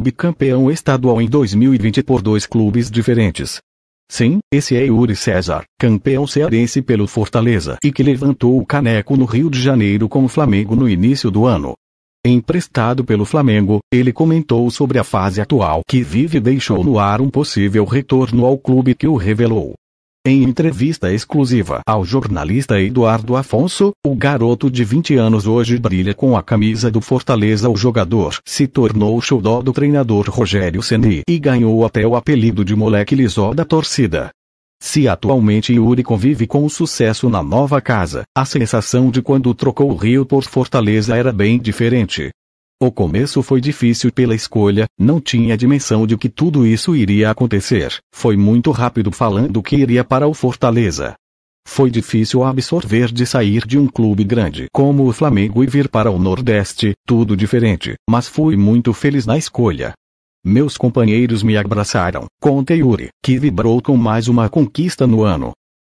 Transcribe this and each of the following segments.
bicampeão estadual em 2020 por dois clubes diferentes. Sim, esse é Yuri César, campeão cearense pelo Fortaleza e que levantou o caneco no Rio de Janeiro com o Flamengo no início do ano. Emprestado pelo Flamengo, ele comentou sobre a fase atual que vive e deixou no ar um possível retorno ao clube que o revelou. Em entrevista exclusiva ao jornalista Eduardo Afonso, o garoto de 20 anos hoje brilha com a camisa do Fortaleza. O jogador se tornou o xodó do treinador Rogério Ceni e ganhou até o apelido de moleque lisó da torcida. Se atualmente Yuri convive com sucesso na nova casa, a sensação de quando trocou o Rio por Fortaleza era bem diferente. O começo foi difícil pela escolha, não tinha a dimensão de que tudo isso iria acontecer. Foi muito rápido falando que iria para o Fortaleza. Foi difícil absorver de sair de um clube grande como o Flamengo e vir para o Nordeste, tudo diferente, mas fui muito feliz na escolha. Meus companheiros me abraçaram, conta Yuri, que vibrou com mais uma conquista no ano.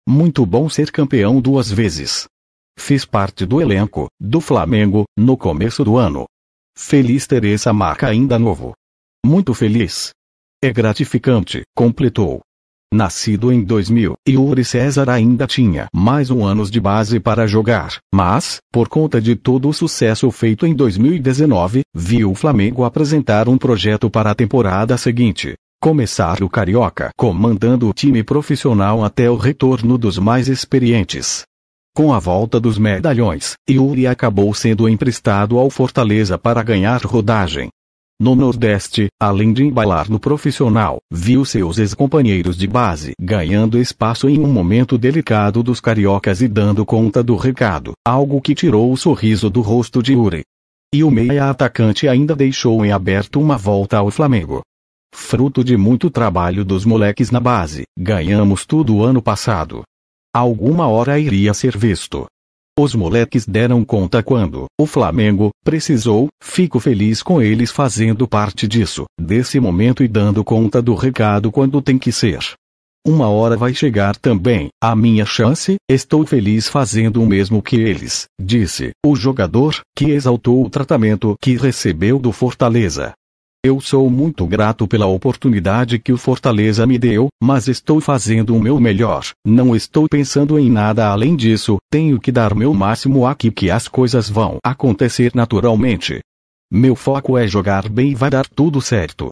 Muito bom ser campeão duas vezes. Fiz parte do elenco, do Flamengo, no começo do ano, Feliz Teresa marca ainda novo. Muito feliz. É gratificante, completou. Nascido em 2000, Yuri César ainda tinha mais um ano de base para jogar, mas, por conta de todo o sucesso feito em 2019, viu o Flamengo apresentar um projeto para a temporada seguinte. Começar o Carioca comandando o time profissional até o retorno dos mais experientes. Com a volta dos medalhões, Yuri acabou sendo emprestado ao Fortaleza para ganhar rodagem. No Nordeste, além de embalar no profissional, viu seus ex-companheiros de base ganhando espaço em um momento delicado dos cariocas e dando conta do recado, algo que tirou o sorriso do rosto de Yuri. E o meia-atacante ainda deixou em aberto uma volta ao Flamengo. Fruto de muito trabalho dos moleques na base, ganhamos tudo ano passado, Alguma hora iria ser visto. Os moleques deram conta quando o Flamengo precisou, fico feliz com eles fazendo parte disso, desse momento e dando conta do recado quando tem que ser. Uma hora vai chegar também, a minha chance, estou feliz fazendo o mesmo que eles, disse o jogador, que exaltou o tratamento que recebeu do Fortaleza. Eu sou muito grato pela oportunidade que o Fortaleza me deu, mas estou fazendo o meu melhor. Não estou pensando em nada além disso, tenho que dar meu máximo aqui que as coisas vão acontecer naturalmente. Meu foco é jogar bem e vai dar tudo certo.